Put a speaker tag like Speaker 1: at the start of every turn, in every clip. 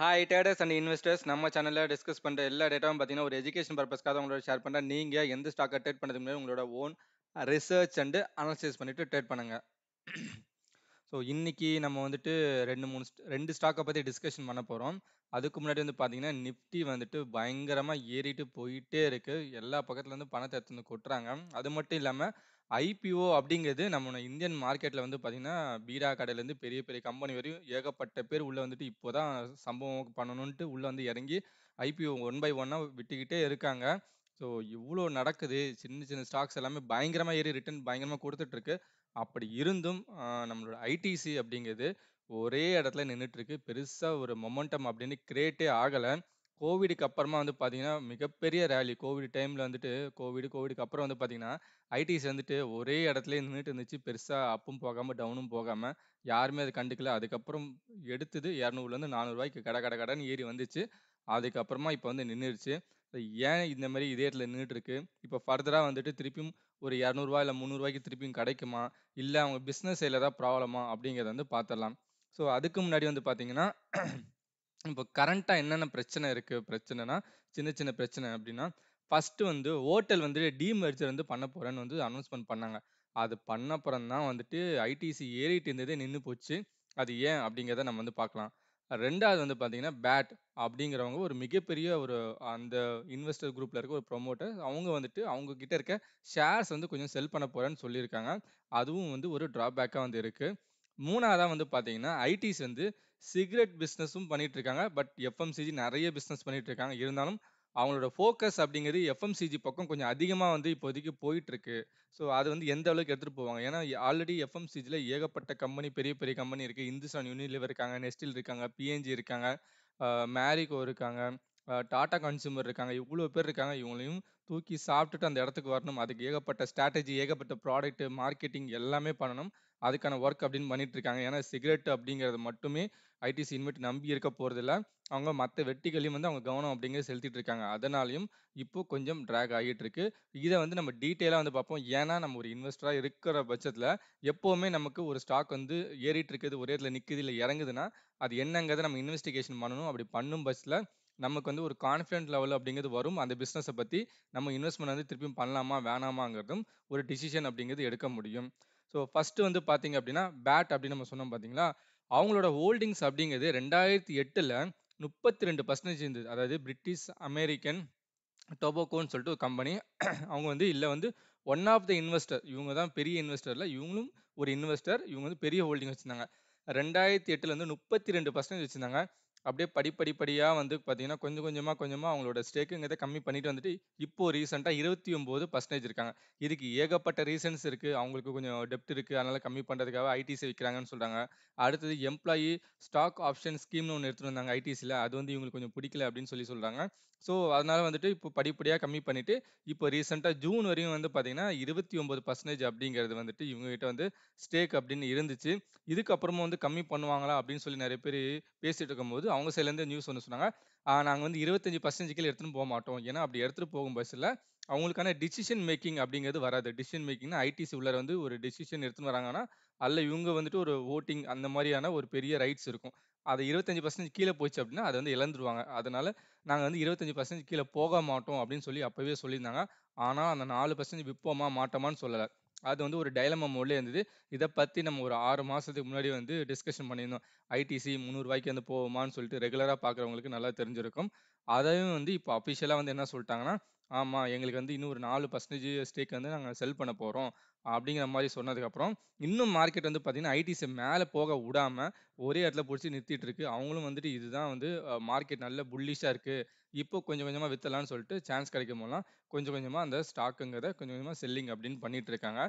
Speaker 1: Hi டேடர்ஸ் and investors நம்ம சேனலில் discuss பண்ணுற எல்லா டேட்டாவும் பார்த்தீங்கன்னா ஒரு எஜுகேஷன் பர்பஸ்க்காக உங்களோட ஷேர் பண்ணுற நீங்கள் எந்த ஸ்டாக்கை ட்ரேட் பண்ணுறது உங்களோட ஓன் ரிசர்ச் அண்டு அனாலிசிஸ் பண்ணிவிட்டு ட்ரேட் பண்ணுங்கள் ஸோ இன்றைக்கி நம்ம வந்துட்டு ரெண்டு மூணு ரெண்டு ஸ்டாக்கை பற்றி டிஸ்கஷன் பண்ண போகிறோம் அதுக்கு முன்னாடி வந்து பார்த்தீங்கன்னா நிஃப்டி வந்துட்டு பயங்கரமாக ஏறிட்டு போயிட்டே இருக்குது எல்லா பக்கத்துலேருந்து பணத்தை எடுத்து வந்து கொட்டுறாங்க அது மட்டும் இல்லாமல் ஐபிஓ அப்படிங்கிறது நம்ம இந்தியன் மார்க்கெட்டில் வந்து பார்த்தீங்கன்னா பீடா கடையிலேருந்து பெரிய பெரிய கம்பெனி வரையும் ஏகப்பட்ட பேர் உள்ளே வந்துட்டு இப்போ தான் சம்பவம் பண்ணணுன்ட்டு உள்ளே வந்து இறங்கி ஐபிஓ ஒன் பை ஒன்னாக விட்டுக்கிட்டே இருக்காங்க ஸோ இவ்வளோ நடக்குது சின்ன சின்ன ஸ்டாக்ஸ் எல்லாமே பயங்கரமாக ஏறி ரிட்டர்ன் பயங்கரமாக கொடுத்துட்ருக்கு அப்படி இருந்தும் நம்மளோட ஐடிசி அப்படிங்கிறது ஒரே இடத்துல நின்றுட்டுருக்கு பெருசாக ஒரு மொமெண்டம் அப்படின்னு கிரியேட்டே ஆகலை கோவிடுக்கு அப்புறமா வந்து பார்த்தீங்கன்னா மிகப்பெரிய ரேலி கோவிட் டைமில் வந்துட்டு கோவிடு கோவிடுக்கு அப்புறம் வந்து பார்த்தீங்கன்னா ஐடிஸ் வந்துட்டு ஒரே இடத்துல நின்றுட்டு இருந்துச்சு பெருசாக அப்பும் போகாமல் டவுனும் போகாமல் யாருமே அதை கண்டுக்கல அதுக்கப்புறம் எடுத்தது இரநூறுலேருந்து நானூறுரூவாய்க்கு கடை கடை கடைன்னு ஏறி வந்துச்சு அதுக்கப்புறமா இப்போ வந்து நின்றுடுச்சு ஏன் இந்த மாதிரி இதே இடத்துல நின்றுட்டு இருக்கு இப்போ ஃபர்தராக வந்துட்டு திருப்பியும் ஒரு இரநூறுவா இல்லை முந்நூறுரூவாய்க்கு திருப்பியும் கிடைக்குமா இல்லை அவங்க பிஸ்னஸ் சைடில் தான் ப்ராப்ளமா அப்படிங்கிறத வந்து பார்த்துடலாம் ஸோ அதுக்கு முன்னாடி வந்து பார்த்தீங்கன்னா இப்போ கரண்ட்டாக என்னென்ன பிரச்சனை இருக்குது பிரச்சனைனா சின்ன சின்ன பிரச்சனை அப்படின்னா ஃபஸ்ட்டு வந்து ஹோட்டல் வந்து டீமெர்ஜர் வந்து பண்ண போகிறேன்னு வந்து அனௌன்ஸ்மெண்ட் பண்ணாங்க அது பண்ண அப்புறம் தான் வந்துட்டு ஐடிசி ஏறிட்டு இருந்ததே நின்று போச்சு அது ஏன் அப்படிங்கிறத நம்ம வந்து பார்க்கலாம் ரெண்டாவது வந்து பார்த்தீங்கன்னா பேட் அப்படிங்கிறவங்க ஒரு மிகப்பெரிய ஒரு அந்த இன்வெஸ்டர் குரூப்பில் இருக்க ஒரு ப்ரொமோட்டர் அவங்க வந்துட்டு அவங்க கிட்ட இருக்க ஷேர்ஸ் வந்து கொஞ்சம் செல் பண்ண போகிறேன்னு சொல்லியிருக்காங்க அதுவும் வந்து ஒரு ட்ராபேக்காக வந்து இருக்குது மூணாவதாக வந்து பார்த்தீங்கன்னா ஐடிஸ் வந்து சிகரெட் பிஸ்னஸும் பண்ணிட்டு இருக்காங்க பட் எஃப்எம்சிஜி நிறைய பிஸ்னஸ் பண்ணிட்டு இருக்காங்க இருந்தாலும் அவங்களோட ஃபோக்கஸ் அப்படிங்கிறது எஃப்எம்சிஜி பக்கம் கொஞ்சம் அதிகமாக வந்து இப்போதைக்கு போயிட்டு இருக்கு ஸோ அது வந்து எந்த அளவுக்கு எடுத்துகிட்டு போவாங்க ஏன்னா ஆல்ரெடி எஃப்எம்சிஜியில் ஏகப்பட்ட கம்பெனி பெரிய பெரிய கம்பெனி இருக்குது இந்துஸ்தான் யூனிலிவர் இருக்காங்க நெஸ்டில் இருக்காங்க பிஎன்ஜி இருக்காங்க மேரிகோ இருக்காங்க டாடா கன்சூமர் இருக்காங்க இவ்வளோ பேர் இருக்காங்க இவங்களையும் தூக்கி சாப்பிட்டுட்டு அந்த இடத்துக்கு வரணும் அதுக்கு ஏகப்பட்ட ஸ்ட்ராட்டஜி ஏகப்பட்ட ப்ராடக்ட் மார்க்கெட்டிங் எல்லாமே பண்ணணும் அதுக்கான ஒர்க் அப்படின்னு பண்ணிட்டு இருக்காங்க ஏன்னா சிகரெட் அப்படிங்கிறது மட்டுமே ஐடிசி இன்வெட் நம்பி இருக்க போகிறதில்ல அவங்க மற்ற வெட்டிகளையும் வந்து அவங்க கவனம் அப்படிங்கிறது செலுத்திட்டு இருக்காங்க அதனாலையும் இப்போ கொஞ்சம் ட்ராக் ஆகிட்டு இருக்கு இதை வந்து நம்ம டீட்டெயிலாக வந்து பார்ப்போம் ஏன்னா நம்ம ஒரு இன்வெஸ்டராக இருக்கிற பட்சத்தில் எப்போவுமே நமக்கு ஒரு ஸ்டாக் வந்து ஏறிட்டு இருக்குது ஒரே இடத்துல நிற்குது இல்லை இறங்குதுன்னா அது என்னங்கிறத நம்ம இன்வெஸ்டிகேஷன் பண்ணணும் அப்படி பண்ணும் பட்சத்தில் நமக்கு வந்து ஒரு கான்ஃபிடென்ட் லெவல் அப்படிங்கிறது வரும் அந்த பிஸ்னஸை பற்றி நம்ம இன்வெஸ்ட்மெண்ட் வந்து திருப்பியும் பண்ணலாமா வேணாமாங்கிறதும் ஒரு டிசிஷன் அப்படிங்கிறது எடுக்க முடியும் ஸோ ஃபஸ்ட்டு வந்து பார்த்தீங்க அப்படின்னா பேட் அப்படின்னு நம்ம சொன்னோம் பார்த்தீங்களா அவங்களோட ஹோல்டிங்ஸ் அப்படிங்கிறது ரெண்டாயிரத்தி எட்டில் முப்பத்தி ரெண்டு பர்சன்டேஜ் இருந்தது அதாவது பிரிட்டிஷ் அமெரிக்கன் டொபோக்கோன்னு சொல்லிட்டு ஒரு கம்பெனி அவங்க வந்து இல்லை வந்து ஒன் ஆஃப் த இன்வெஸ்டர் இவங்க தான் பெரிய இன்வெஸ்டரில் இவங்களும் ஒரு இன்வெஸ்டர் இவங்க வந்து பெரிய ஹோல்டிங் வச்சுருந்தாங்க ரெண்டாயிரத்தி எட்டுலேருந்து முப்பத்தி ரெண்டு பர்சன்டேஜ் வச்சுருந்தாங்க அப்படியே படிப்படிப்படியாக வந்து பார்த்தீங்கன்னா கொஞ்சம் கொஞ்சமாக கொஞ்சமாக அவங்களோட ஸ்டேக்குங்கிறத கம்மி பண்ணிட்டு வந்துட்டு இப்போது ரீசெண்டாக இருபத்தி ஒம்பது பர்சன்டேஜ் இருக்காங்க இதுக்கு ஏகப்பட்ட ரீசன்ஸ் இருக்குது அவங்களுக்கு கொஞ்சம் டெப்ட் இருக்குது அதனால் கம்மி பண்ணுறதுக்காக ஐடிசி விற்கிறாங்கன்னு சொல்கிறாங்க அடுத்தது எம்ப்ளாயி ஸ்டாக் ஆப்ஷன் ஸ்கீம்னு ஒன்று எடுத்துகிட்டு வந்தாங்க ஐடிசியில் அது வந்து இவங்களுக்கு கொஞ்சம் பிடிக்கல அப்படின்னு சொல்லி சொல்கிறாங்க ஸோ அதனால் வந்துட்டு இப்போ படிப்படியாக கம்மி பண்ணிவிட்டு இப்போ ரீசெண்டாக ஜூன் வரையும் வந்து பார்த்தீங்கன்னா இருபத்தி ஒம்பது பர்சன்டேஜ் அப்படிங்கிறது வந்துட்டு இவங்ககிட்ட வந்து ஸ்டேக் அப்படின்னு இருந்துச்சு இதுக்கப்புறமா வந்து கம்மி பண்ணுவாங்களா அப்படின்னு சொல்லி நிறைய பேர் பேசிகிட்டு இருக்கும்போது அவங்க சைட்லேருந்து நியூஸ் ஒன்று சொன்னாங்க நாங்கள் வந்து இருபத்தஞ்சி பர்சன்டேஜ் கீழே எடுத்துகிட்டு போக மாட்டோம் ஏன்னா அப்படி எடுத்துகிட்டு போகும் பஸ்ஸில் அவங்களுக்கான டிசிஷன் மேக்கிங் அப்படிங்கிறது வராது டிசிஷன் மேக்கிங்னா ஐடிசி உள்ளே வந்து ஒரு டிசிஷன் எடுத்துன்னு வராங்கன்னா அல்ல இவங்க வந்துட்டு ஒரு ஓட்டிங் அந்த மாதிரியான ஒரு பெரிய ரைட்ஸ் இருக்கும் அது இருபத்தஞ்சி பர்சன்டேஜ் கீழே போச்சு அப்படின்னா அதை வந்து இழந்துருவாங்க அதனால நாங்கள் வந்து இருபத்தஞ்சி பர்சன்டேஜ் கீழே போக மாட்டோம் அப்படின்னு சொல்லி அப்போவே சொல்லியிருந்தாங்க ஆனால் அந்த நாலு பர்சன்டேஜ் விற்போமா மாட்டோமான்னு சொல்லலை அது வந்து ஒரு டைலமா மோட்லேயே இருந்தது இதை பற்றி நம்ம ஒரு ஆறு மாதத்துக்கு முன்னாடி வந்து டிஸ்கஷன் பண்ணியிருந்தோம் ஐடிசி முந்நூறுவாய்க்கு வந்து போவோமான்னு சொல்லிட்டு ரெகுலராக பார்க்குறவங்களுக்கு நல்லா தெரிஞ்சிருக்கும் அதையும் வந்து இப்போ அஃபிஷியலாக வந்து என்ன சொல்லிட்டாங்கன்னா ஆமா. எங்களுக்கு வந்து இன்னும் ஒரு நாலு பர்சன்டேஜ் ஸ்டேக் வந்து நாங்க செல் பண்ண போறோம். அப்படிங்கிற மாதிரி சொன்னதுக்கப்புறம், இன்னும் மார்க்கெட் வந்து பார்த்தீங்கன்னா, ஐடிசி மேல போக விடாமல் ஒரே இடத்துல பிடிச்சி நிறுத்திட்டு இருக்கு. அவங்களும் வந்துட்டு இதுதான் வந்து மார்க்கெட் நல்ல புல்லிஷாக இருக்கு. இப்போ கொஞ்சம் கொஞ்சமா வித்தரலாம்ன்னு சொல்லிட்டு சான்ஸ் கிடைக்கும் போலாம் கொஞ்சம் கொஞ்சமா அந்த ஸ்டாக்குங்கிறத கொஞ்சம் கொஞ்சமா செல்லிங் அப்படின்னு பண்ணிட்டு இருக்காங்க.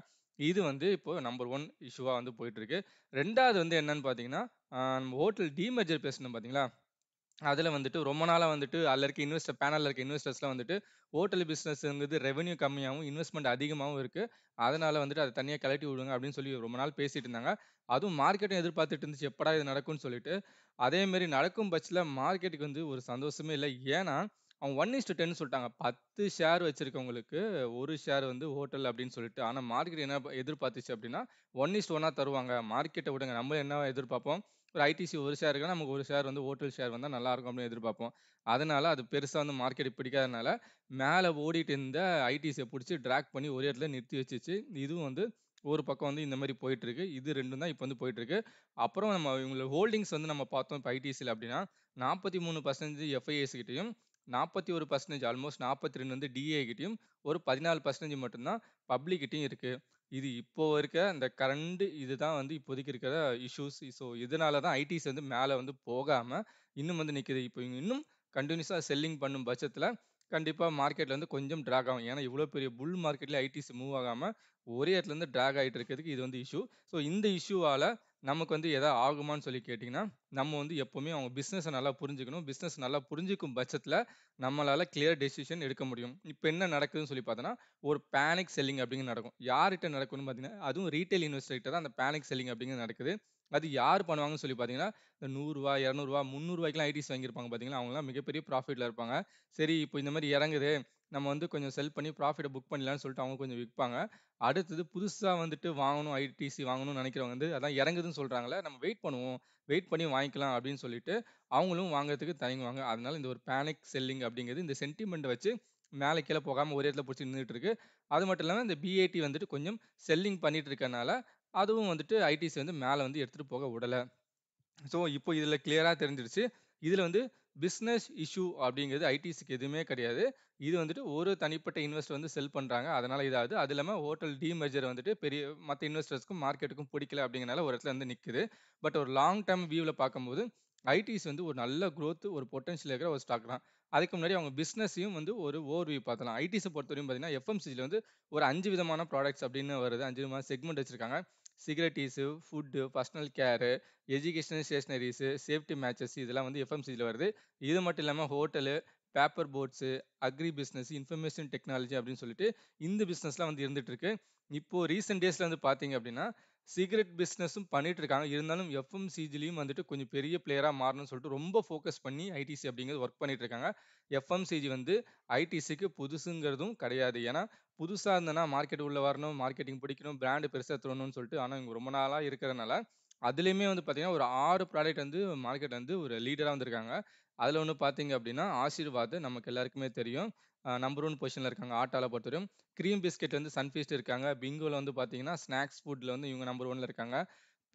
Speaker 1: இது வந்து இப்போ நம்பர் ஒன் இஷ்யூவா வந்து போயிட்டு இருக்கு. வந்து என்னன்னு பார்த்தீங்கன்னா, நம்ம ஹோட்டல் டீமர்ஜர் பேசணும் பார்த்தீங்களா? அதில் வந்துட்டு ரொம்ப நாளாக வந்துட்டு அதில் இருக்க இன்வெஸ்டர் பேனலில் இருக்க இன்வெஸ்டர்ஸ்லாம் வந்துட்டு ஹோட்டல் பிஸ்னஸ்ங்கிறது ரெவன்யூ கம்மியாகவும் இன்வெஸ்ட்மெண்ட் அதிகமாகவும் இருக்குது அதனால் வந்துட்டு அதை தனியாக கலட்டி விடுங்க அப்படின்னு சொல்லி ரொம்ப நாள் பேசிகிட்டு இருந்தாங்க அதுவும் மார்க்கெட்டும் எதிர்பார்த்துட்டு இருந்துச்சு எப்படா இது நடக்கும்னு சொல்லிட்டு அதேமாரி நடக்கும் பட்சத்தில் மார்க்கெட்டுக்கு வந்து ஒரு சந்தோஷமே இல்லை ஏன்னா அவங்க ஒன் இஸ்டு டென் சொல்லிட்டாங்க பத்து ஷேர் வச்சுருக்கவங்களுக்கு ஒரு ஷேர் வந்து ஹோட்டல் அப்படின்னு சொல்லிட்டு ஆனால் மார்க்கெட் என்ன எதிர்பார்த்துச்சு அப்படின்னா ஒன் இஸ்ட் ஒன்னாக தருவாங்க மார்க்கெட்டை விடுங்க நம்ம என்ன எதிர்பார்ப்போம் ஒரு ஐடிசி ஒரு ஷேர் இருக்குன்னா நமக்கு ஒரு ஷேர் வந்து ஓட்டல் ஷேர் வந்தால் நல்லா இருக்கும் அப்படின்னு எதிர்பார்ப்போம் அதனால அது பெருசாக வந்து மார்க்கெட் பிடிக்காதனால மேலே ஓடிட்டு இருந்த ஐடிசியை பிடிச்சி ட்ராக் பண்ணி ஒரு இடத்துல நிறுத்தி வச்சிச்சு இதுவும் வந்து ஒரு பக்கம் வந்து இந்த மாதிரி போயிட்டு இருக்கு இது ரெண்டும் தான் இப்போ வந்து போயிட்டு இருக்கு அப்புறம் நம்ம இவங்களோட ஹோல்டிங்ஸ் வந்து நம்ம பார்த்தோம் இப்போ ஐடிசியில் அப்படின்னா நாற்பத்தி மூணு பர்சன்டேஜ் எஃப்ஐஎஸ் கிட்டையும் நாற்பத்தி ஒரு பர்சன்டேஜ் ஆல்மோஸ்ட் நாற்பத்தி ரெண்டு வந்து டிஏ கிட்டையும் ஒரு பதினாலு பர்சன்டேஜ் மட்டும்தான் பப்ளிக்கிட்டையும் இருக்குது இது இப்போ இருக்க இந்த கரண்ட் இதுதான் வந்து இப்போதைக்கு இருக்கிற இஷ்யூஸ் ஸோ இதனால தான் ஐடிஸ் வந்து மேலே வந்து போகாமல் இன்னும் வந்து நிற்கிது இப்போ இன்னும் கண்டினியூஸாக செல்லிங் பண்ணும் பட்சத்தில் கண்டிப்பாக மார்க்கெட்டில் வந்து கொஞ்சம் ட்ராக் ஆகும் ஏன்னா இவ்வளோ பெரிய புல் மார்க்கெட்டில் ஐடிஸ் மூவ் ஆகாமல் ஒரே இடத்துலேருந்து ட்ராக் ஆகிட்டு இருக்கிறதுக்கு இது வந்து இஷ்யூ ஸோ இந்த இஷ்யூவால் நமக்கு வந்து எதாவது ஆகுமான்னு சொல்லி கேட்டிங்கன்னா நம்ம வந்து எப்போவுமே அவங்க பிஸ்னஸை நல்லா புரிஞ்சுக்கணும் பிஸ்னஸ் நல்லா புரிஞ்சுக்கும் பட்சத்தில் நம்மளால் கிளியர் டெசிஷன் எடுக்க முடியும் இப்போ என்ன நடக்குதுன்னு சொல்லி பார்த்தோன்னா ஒரு பேனிக் செல்லிங் அப்படிங்கிற நடக்கும் யார்கிட்ட நடக்கும்னு பார்த்தீங்கன்னா அதுவும் ரீட்டைல் இன்வெஸ்டர்கிட்ட தான் அந்த பேனிக் செல்லிங் அப்படிங்கிற நடக்குது அது யார் பண்ணுவாங்கன்னு சொல்லி பார்த்தீங்கன்னா இந்த நூறுரூவா இரநூறுவா முந்நூறுவாய்க்குலாம் ஐடிஸ் வாங்கியிருப்பாங்க பார்த்தீங்கன்னா அவங்களாம் மிகப்பெரிய ப்ராஃபிட்டில் இருப்பாங்க சரி இப்போ இந்த மாதிரி இறங்குது நம்ம வந்து கொஞ்சம் செல் பண்ணி ப்ராஃபிட்டை புக் பண்ணலாம்னு சொல்லிட்டு அவங்க கொஞ்சம் விற்பாங்க அடுத்தது புதுசாக வந்துட்டு வாங்கணும் ஐடிசி வாங்கணும்னு நினைக்கிறவங்க வந்து அதான் இறங்குதுன்னு சொல்கிறாங்களே நம்ம வெயிட் பண்ணுவோம் வெயிட் பண்ணி வாங்கிக்கலாம் அப்படின்னு சொல்லிட்டு அவங்களும் வாங்குறதுக்கு தயங்குவாங்க அதனால இந்த ஒரு பேனிக் செல்லிங் அப்படிங்கிறது இந்த சென்டிமெண்ட்டை வச்சு மேலே கீழே போகாமல் ஒரே இடத்துல பிடிச்சி நின்றுட்டு இருக்கு அது மட்டும் இல்லாமல் இந்த பிஏடி வந்துட்டு கொஞ்சம் செல்லிங் பண்ணிட்டு இருக்கனால அதுவும் வந்துட்டு ஐடிசி வந்து மேலே வந்து எடுத்துகிட்டு போக விடலை ஸோ இப்போ இதில் கிளியராக தெரிஞ்சிருச்சு இதில் வந்து பிஸ்னஸ் இஷ்யூ அப்படிங்கிறது ஐடிசிக்கு எதுவுமே கிடையாது இது வந்துட்டு ஒரு தனிப்பட்ட இன்வெஸ்டர் வந்து செல் பண்ணுறாங்க அதனால் இதாகுது அது இல்லாமல் ஹோட்டல் டிமேஜர் வந்துட்டு பெரிய மற்ற இன்வெஸ்டர்ஸ்க்கும் மார்க்கெட்டுக்கும் பிடிக்கல அப்படிங்கிறனால ஒரு இடத்துல வந்து நிற்குது பட் ஒரு லாங் டேர்ம் வியூவில் பார்க்கும்போது ஐடிஸ் வந்து ஒரு நல்ல க்ரோத் ஒரு பொட்டன்ஷியல் இருக்கிற ஒரு ஸ்டாக் தான் அதுக்கு முன்னாடி அவங்க பிஸ்னஸையும் வந்து ஒரு ஓவர் வியூ பார்த்தலாம் ஐடிஸை பொறுத்தவரையும் பார்த்தீங்கன்னா எஃப்எம்சிஜியில் வந்து ஒரு அஞ்சு விதமான ப்ராடக்ட்ஸ் அப்படின்னு வருது அஞ்சு விதமான செக்மெண்ட் வச்சுருக்காங்க cigarettes food personal care educational stationeries safety matches இதெல்லாம் வந்து எஃப்எம்சியில் வருது இது மட்டும் இல்லாமல் hotel paper boards agri business information technology அப்படின்னு சொல்லிட்டு இந்த பிஸ்னஸ்லாம் வந்து இருந்துகிட்ருக்கு இப்போது ரீசெண்ட் டேஸில் வந்து பார்த்தீங்க அப்படின்னா சிகரெட் பிஸ்னஸும் பண்ணிட்டு இருக்காங்க இருந்தாலும் எஃப்எம்சிஜிலையும் வந்துட்டு கொஞ்சம் பெரிய பிளேயராக மாறணும்னு சொல்லிட்டு ரொம்ப ஃபோக்கஸ் பண்ணி ஐடிசி அப்படிங்கிறது ஒர்க் பண்ணிட்டு இருக்காங்க எஃப்எம்சிஜி வந்து ஐடிசிக்கு புதுசுங்கிறதும் கிடையாது ஏன்னா புதுசாக இருந்ததுன்னா மார்க்கெட் உள்ளே வரணும் மார்க்கெட்டிங் பிடிக்கணும் பிராண்டு பெருசாக தரணும்னு சொல்லிட்டு ஆனால் இவங்க ரொம்ப நாளாக இருக்கிறதுனால அதுலேயுமே வந்து பார்த்தீங்கன்னா ஒரு ஆறு ப்ராடக்ட் வந்து மார்க்கெட் வந்து ஒரு லீடராக வந்திருக்காங்க அதில் ஒன்று பார்த்தீங்க அப்படின்னா ஆசீர்வாத் நமக்கு எல்லாருக்குமே தெரியும் நம்பர் ஒன் பொசிஷனில் இருக்காங்க ஆட்டாவில் பொறுத்தவரையும் க்ரீம் பிஸ்கெட் வந்து சன்ஃபீஸ்ட் இருக்காங்க பிங்கோவில் வந்து பார்த்தீங்கன்னா ஸ்நாக்ஸ் ஃபுட்டில் வந்து இவங்க நம்பர் ஒன்ல இருக்காங்க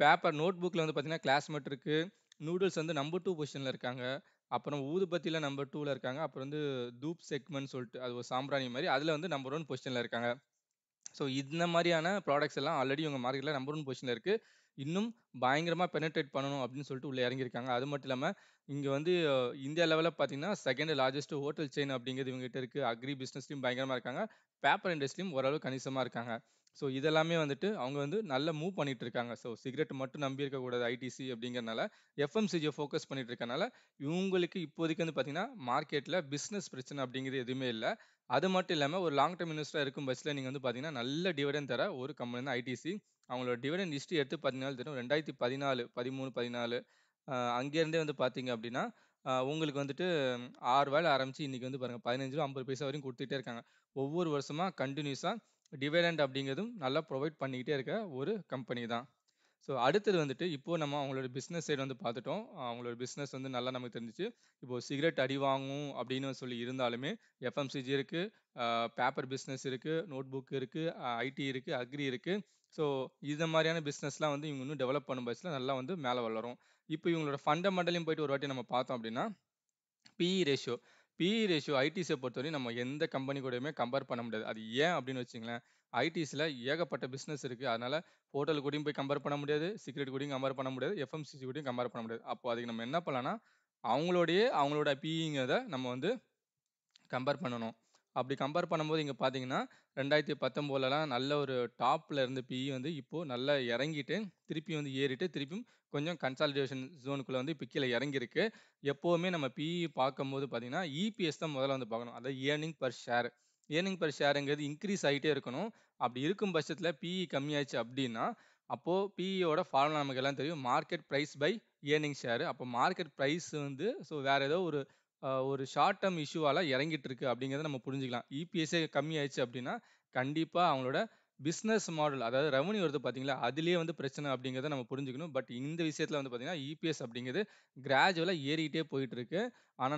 Speaker 1: பேப்பர் நோட் புக்கில் வந்து பார்த்தீங்கன்னா கிளாஸ்மேட் இருக்குது நூடுல்ஸ் வந்து நம்பர் டூ பொசிஷனில் இருக்காங்க அப்புறம் ஊதுபத்தியில் நம்பர் டூவில் இருக்காங்க அப்புறம் வந்து தூப் செக்மெண்ட் சொல்லிட்டு அது ஒரு சாம்பிராணி மாதிரி அதில் வந்து நம்பர் ஒன் பொசிஷனில் இருக்காங்க ஸோ இந்த மாதிரியான ப்ராடக்ட்ஸ் எல்லாம் ஆல்ரெடி இவங்க மார்க்கெட்டில் நம்பர் ஒன் பொசிஷனில் இருக்குது இன்னும் பயங்கரமாக பெனட்ரேட் பண்ணணும் அப்படின்னு சொல்லிட்டு உள்ளே இறங்கியிருக்காங்க அது மட்டும் இல்லாமல் இங்கே வந்து இந்தியா லெவலில் பார்த்தீங்கன்னா செகண்ட் லார்ஜஸ்ட் ஹோட்டல் செயின் அப்படிங்கிறது இவங்ககிட்ட இருக்குது அக்ரி பிஸ்னஸ்லையும் பயங்கரமாக இருக்காங்க பேப்பர் இண்டஸ்ட்ரியும் ஓரளவு கணிசமாக இருக்காங்க ஸோ இதெல்லாமே வந்துட்டு அவங்க வந்து நல்லா மூவ் பண்ணிட்டு இருக்காங்க ஸோ சிகரெட் மட்டும் நம்பி இருக்கக்கூடாது ஐடிசி அப்படிங்கிறனால எஃப்எம்சிஜியை ஃபோக்கஸ் பண்ணிட்டு இருக்கனால இவங்களுக்கு இப்போதைக்கு வந்து பார்த்தீங்கன்னா மார்க்கெட்டில் பிஸ்னஸ் பிரச்சனை அப்படிங்கிறது எதுவுமே இல்லை அது மட்டும் இல்லாமல் ஒரு லாங் டேர்ம் இன்வெஸ்டராக இருக்கும் பட்சத்தில் நீங்கள் வந்து பார்த்தீங்கன்னா நல்ல டிவிடன் தர ஒரு கம்பெனி தான் ஐடிசி அவங்களோட டிவிடன் ஹிஸ்ட்ரி எடுத்து பார்த்தீங்கன்னா தெரியும் ரெண்டாயிரத்தி பதினாலு பதிமூணு பதினாலு அங்கேருந்தே வந்து பார்த்தீங்க அப்படின்னா உங்களுக்கு வந்துட்டு ஆறு வேலை ஆரம்பித்து இன்றைக்கி வந்து பாருங்கள் பதினஞ்சு ரூபா ஐம்பது பைசா வரையும் கொடுத்துட்டே இருக்காங்க ஒவ்வொரு வருஷமாக கண்டினியூஸாக டிவைடண்ட் அப்படிங்கிறதும் நல்லா ப்ரொவைட் பண்ணிக்கிட்டே இருக்க ஒரு கம்பெனி தான் ஸோ அடுத்தது வந்துட்டு இப்போது நம்ம அவங்களோட பிஸ்னஸ் சைடு வந்து பார்த்துட்டோம் அவங்களோட பிஸ்னஸ் வந்து நல்லா நமக்கு தெரிஞ்சிச்சு இப்போது சிகரெட் அடி வாங்கும் அப்படின்னு சொல்லி இருந்தாலுமே எஃப்எம்சிஜி இருக்குது பேப்பர் பிஸ்னஸ் இருக்குது நோட் புக் இருக்குது ஐடி இருக்குது அக்ரி இருக்குது ஸோ இந்த மாதிரியான பிஸ்னஸ்லாம் வந்து இவங்க இன்னும் டெவலப் பண்ணும் பட்சத்தில் நல்லா வந்து மேலே வளரும் இப்போ இவங்களோட ஃபண்டமெண்டலையும் போயிட்டு ஒரு வாட்டி நம்ம பார்த்தோம் அப்படின்னா PE ratio e PE ratio ஐடிஸை பொறுத்தவரையும் நம்ம எந்த கம்பெனி கூடயுமே கம்பேர் பண்ண முடியாது அது ஏன் அப்படின்னு வச்சிங்களேன் ஐடிஸில் ஏகப்பட்ட பிஸ்னஸ் இருக்குது அதனால் ஹோட்டல் கூடயும் போய் கம்பேர் பண்ண முடியாது சிகரெட் கூடயும் கம்பேர் பண்ண முடியாது எஃப்எம்சிசி கூடயும் கம்பேர் பண்ண முடியாது அப்போ அதுக்கு நம்ம என்ன பண்ணலாம்னா அவங்களோடையே அவங்களோட பிஇங்கிறத நம்ம வந்து கம்பேர் பண்ணணும் அப்படி கம்பேர் பண்ணும்போது இங்கே பார்த்தீங்கன்னா ரெண்டாயிரத்தி பத்தொம்போதுலலாம் நல்ல ஒரு டாப்பில் இருந்து பிஇ வந்து இப்போது நல்லா இறங்கிட்டு திருப்பி வந்து ஏறிட்டு திருப்பியும் கொஞ்சம் கன்சாலிடேஷன் ஜோனுக்குள்ளே வந்து இப்போ கீழே இறங்கியிருக்கு எப்போவுமே நம்ம பிஇ பார்க்கும்போது பார்த்தீங்கன்னா இபிஎஸ் e தான் முதல்ல வந்து பார்க்கணும் அதாவது earning per share earning per ஷேருங்கிறது இன்க்ரீஸ் ஆகிட்டே இருக்கணும் அப்படி இருக்கும் பட்சத்தில் பிஇ கம்மியாச்சு அப்படின்னா அப்போது பிஇயோட ஃபார்முலா நமக்கு எல்லாம் தெரியும் market price by earning share அப்போ மார்க்கெட் ப்ரைஸ் வந்து ஸோ வேறு ஏதோ ஒரு ஒரு ஷார்ட் டேர்ம் இஷ்யூவால் இறங்கிட்டு இருக்கு அப்படிங்கிறத நம்ம புரிஞ்சுக்கலாம். கம்மி ஆயிடுச்சு அப்படின்னா, கண்டிப்பாக அவங்களோட பிஸ்னஸ் மாடல் அதாவது ரெவன்யூ வருது பார்த்தீங்களா, அதுலேயே வந்து பிரச்சனை அப்படிங்கிறத நம்ம புரிஞ்சுக்கணும். பட் இந்த விஷயத்தில் வந்து பார்த்தீங்கன்னா, இபிஎஸ் அப்படிங்கிறது கிராஜுவலாக ஏறிக்கிட்டே போயிட்டு இருக்கு.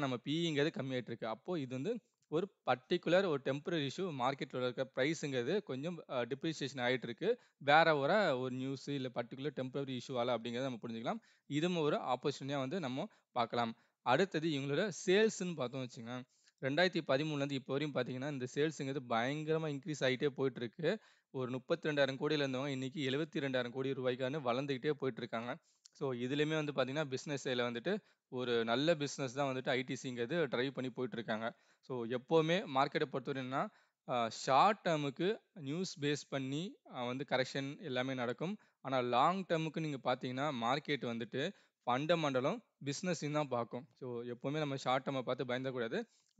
Speaker 1: நம்ம பிஇங்கிறது e கம்மியாயிட்டு இருக்கு. அப்போது இது வந்து ஒரு பர்ட்டிகுலர் ஒரு டெம்பரரி இஷ்யூ மார்க்கெட்டில் இருக்க ப்ரைஸுங்கிறது கொஞ்சம் டிப்ரிசியேஷன் ஆகிட்டு இருக்கு. வேற வர ஒரு நியூஸ் இல்லை பர்ட்டிகுலர் டெம்பரரி இஷ்யூவால அப்படிங்கிறத நம்ம புரிஞ்சுக்கலாம். இதுவும் ஒரு ஆப்பர்ச்சுனிட்டியாக வந்து நம்ம பார்க்கலாம். அடுத்தது இவங்களோட சேல்ஸ்ன்னு பார்த்தோம் வச்சுங்க ரெண்டாயிரத்தி பதிமூணுலேருந்து இப்போ வரையும் பார்த்தீங்கன்னா இந்த சேல்ஸுங்கிறது பயங்கரமாக இன்க்ரீஸ் ஆகிட்டே போயிட்டுருக்கு ஒரு முப்பத்தி ரெண்டாயிரம் கோடியில் இருந்தவங்க இன்றைக்கி எழுபத்தி ரெண்டாயிரம் கோடி ரூபாய்க்கான வளர்ந்துக்கிட்டே போயிட்டுருக்காங்க ஸோ இதுலேயுமே வந்து பார்த்தீங்கன்னா பிஸ்னஸ் இதில் வந்துட்டு ஒரு நல்ல பிஸ்னஸ் தான் வந்துட்டு ஐடிசிங்கிறது ட்ரைவ் பண்ணி போயிட்டுருக்காங்க ஸோ எப்போவுமே மார்க்கெட்டை பொறுத்தவரை ஷார்ட் டேர்முக்கு நியூஸ் பேஸ் பண்ணி வந்து கரெக்ஷன் எல்லாமே நடக்கும் ஆனால் லாங் டேர்முக்கு நீங்கள் பார்த்தீங்கன்னா மார்க்கெட் வந்துட்டு ஃபண்டமெண்டலும் பிஸ்னஸையும் தான் பார்க்கும் ஸோ எப்போவுமே நம்ம ஷார்ட் டேர்மை பார்த்து பயந்தக்கூடாது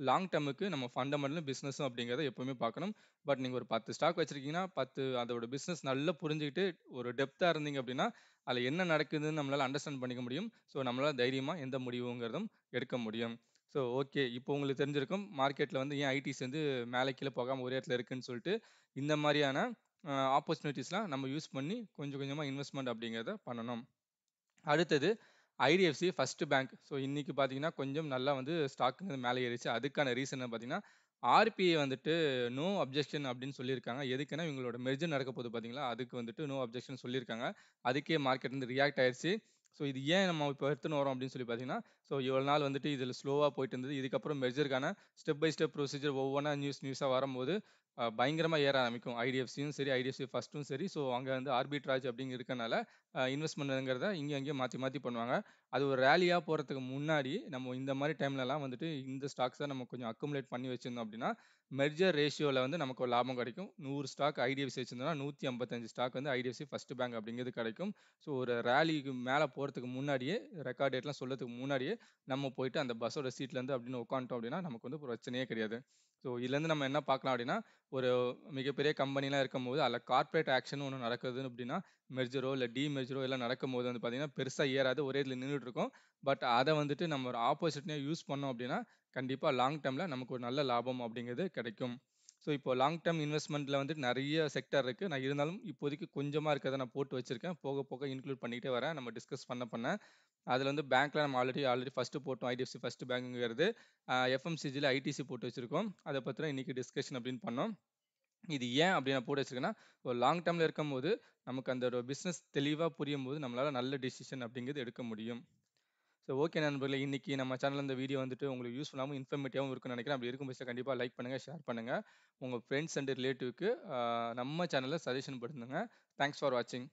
Speaker 1: லாங் டேர்முக்கு நம்ம ஃபண்டமெண்டலும் பிஸ்னஸும் அப்படிங்கிறத எப்போவுமே பார்க்கணும் பட் நீங்கள் ஒரு பத்து ஸ்டாக் வச்சுருக்கீங்கன்னா பத்து அதோட பிஸ்னஸ் நல்லா புரிஞ்சுக்கிட்டு ஒரு டெப்த்தாக இருந்தீங்க அப்படின்னா அதில் என்ன நடக்குதுன்னு நம்மளால் அண்டர்ஸ்டாண்ட் பண்ணிக்க முடியும் ஸோ நம்மளால் தைரியமாக எந்த முடிவுங்கிறதும் எடுக்க முடியும் ஸோ ஓகே இப்போ உங்களுக்கு தெரிஞ்சிருக்கும் மார்க்கெட்டில் வந்து ஏன் ஐடிஸ் வந்து மேலே கீழே போகாமல் ஒரே இடத்துல இருக்குன்னு சொல்லிட்டு இந்த மாதிரியான ஆப்பர்ச்சுனிட்டிஸ்லாம் நம்ம யூஸ் பண்ணி கொஞ்சம் கொஞ்சமாக இன்வெஸ்ட்மெண்ட் அப்படிங்கிறத பண்ணணும் அடுத்தது ஐடிஎஃப்சி ஃபர்ஸ்ட் பேங்க் ஸோ இன்றைக்கி பார்த்தீங்கன்னா கொஞ்சம் நல்லா வந்து ஸ்டாக்குங்கிறது மேலே ஏறிச்சு அதுக்கான ரீசன் பார்த்தீங்கன்னா ஆர்பிஐ வந்துட்டு நோ அப்ஜெக்ஷன் அப்படின்னு சொல்லியிருக்காங்க எதுக்குன்னா இவங்களோட மெர்ஜர் நடக்க போது பார்த்தீங்களா அதுக்கு வந்துட்டு நோ அப்ஜெக்ஷன் சொல்லியிருக்காங்க அதுக்கே மார்க்கெட் வந்து ரியாக்ட் ஆயிடுச்சு ஸோ இது ஏன் நம்ம இப்போ எடுத்துன்னு வரோம் அப்படின்னு சொல்லி பார்த்தீங்கன்னா ஸோ இவ்வளோ நாள் வந்துட்டு இதில் ஸ்லோவாக போயிட்டு இருந்தது இதுக்கப்புறம் மெர்ஜருக்கான ஸ்டெப் பை ஸ்டெப் ப்ரொசீஜர் ஒவ்வொன்றா நியூஸ் நியூஸாக வரும்போது பயங்கரமாக ஏற ஆரம்பிக்கும் ஐடிஎஃப்சியும் சரி ஐடிஎஃப்சி ஃபஸ்ட்டும் சரி ஸோ அங்கே வந்து ஆர்பிட்ராஜ் அப்படிங்கிற இருக்கனால இன்வெஸ்ட்மெண்ட்டுங்கிறத இங்கே அங்கேயே மாற்றி மாற்றி பண்ணுவாங்க அது ஒரு ரேலியாக போகிறதுக்கு முன்னாடி நம்ம இந்த மாதிரி டைம்லலாம் வந்துட்டு இந்த ஸ்டாக்ஸை நம்ம கொஞ்சம் அக்குமுலேட் பண்ணி வச்சுருந்தோம் அப்படின்னா மெர்ஜர் ரேஷியோவில் வந்து நமக்கு ஒரு லாபம் கிடைக்கும் நூறு ஸ்டாக் ஐடிஎஃப்சி வச்சுருந்தோம்னா நூற்றி ஐம்பத்தஞ்சு ஸ்டாக் வந்து ஐடிஎஃப்சி ஃபஸ்ட் பேங்க் அப்படிங்கிறது கிடைக்கும் ஸோ ஒரு ரேலிக்கு மேலே போகிறதுக்கு முன்னாடியே ரெக்கார்ட் டேட்லாம் சொல்லுறதுக்கு முன்னாடியே நம்ம போயிட்டு அந்த பஸ்ஸோட சீட்லேருந்து அப்படின்னு உட்காந்துட்டோம் அப்படின்னா நமக்கு வந்து பிரச்சனையே கிடையாது ஸோ இதுலேருந்து நம்ம என்ன பார்க்கலாம் அப்படின்னா ஒரு மிகப்பெரிய கம்பெனிலாம் இருக்கும்போது அதில் கார்ப்பரேட் ஆக்ஷன் ஒன்று நடக்குது அப்படின்னா மெர்ஜரோ இல்லை டீ மெர்ஜரோ எல்லாம் நடக்கும்போது வந்து பார்த்தீங்கன்னா பெருசாக ஏறாது ஒரே இதில் நின்றுட்டு பட் அதை வந்துட்டு நம்ம ஒரு ஆப்போசிட்னே யூஸ் பண்ணோம் அப்படின்னா கண்டிப்பாக லாங் டேர்மில் நமக்கு ஒரு நல்ல லாபம் அப்படிங்கிறது கிடைக்கும் ஸோ இப்போ லாங் டேர்ம் இன்வெஸ்ட்மெண்ட்டில் வந்துட்டு நிறைய செக்டர் இருக்குது நான் இருந்தாலும் இப்போதைக்கு கொஞ்சமாக இருக்கிறத நான் போட்டு வச்சுருக்கேன் போக போக இன்க்ளூட் பண்ணிகிட்டே வரேன் நம்ம டிஸ்கஸ் பண்ண பண்ண அதில் வந்து பேங்க்கில் நம்ம ஆல்ரெடி ஆல்ரெடி ஃபஸ்ட்டு போட்டோம் ஐடிஎஃப்சி ஃபஸ்ட்டு பேங்க்குங்கிறது எஃப்எம்சிஜியில் ஐடிசி போட்டு வச்சுருக்கோம் அதை பற்றி இன்றைக்கி டிஸ்கஷன் அப்படின்னு பண்ணோம் இது ஏன் அப்படி நான் போட்டு வச்சுருக்கேன்னா ஒரு லாங் டேர்மில் இருக்கும்போது நமக்கு அந்த ஒரு பிஸ்னஸ் தெளிவாக புரியும் போது நம்மளால் நல்ல டிசிஷன் அப்படிங்கிறது எடுக்க முடியும் ஸோ ஓகே நண்பர்களே இன்னைக்கு நம்ம சேனல் இந்த வீடியோ வந்துட்டு உங்களுக்கு யூஸ்ஃபுல்லாகவும் இன்ஃபர்மேட்டிவாகவும் இருக்குன்னு நினைக்கிறேன் அப்படி இருக்கும் பட்சத்தில் கண்டிப்பாக லைக் பண்ணுங்கள் ஷேர் பண்ணுங்கள் உங்கள் ஃப்ரெண்ட்ஸ் அண்ட் ரிலேட்டிவ்க்கு நம்ம சேனலில் சஜஷன் பண்ணுங்கள் தேங்க்ஸ் ஃபார் வாட்சிங்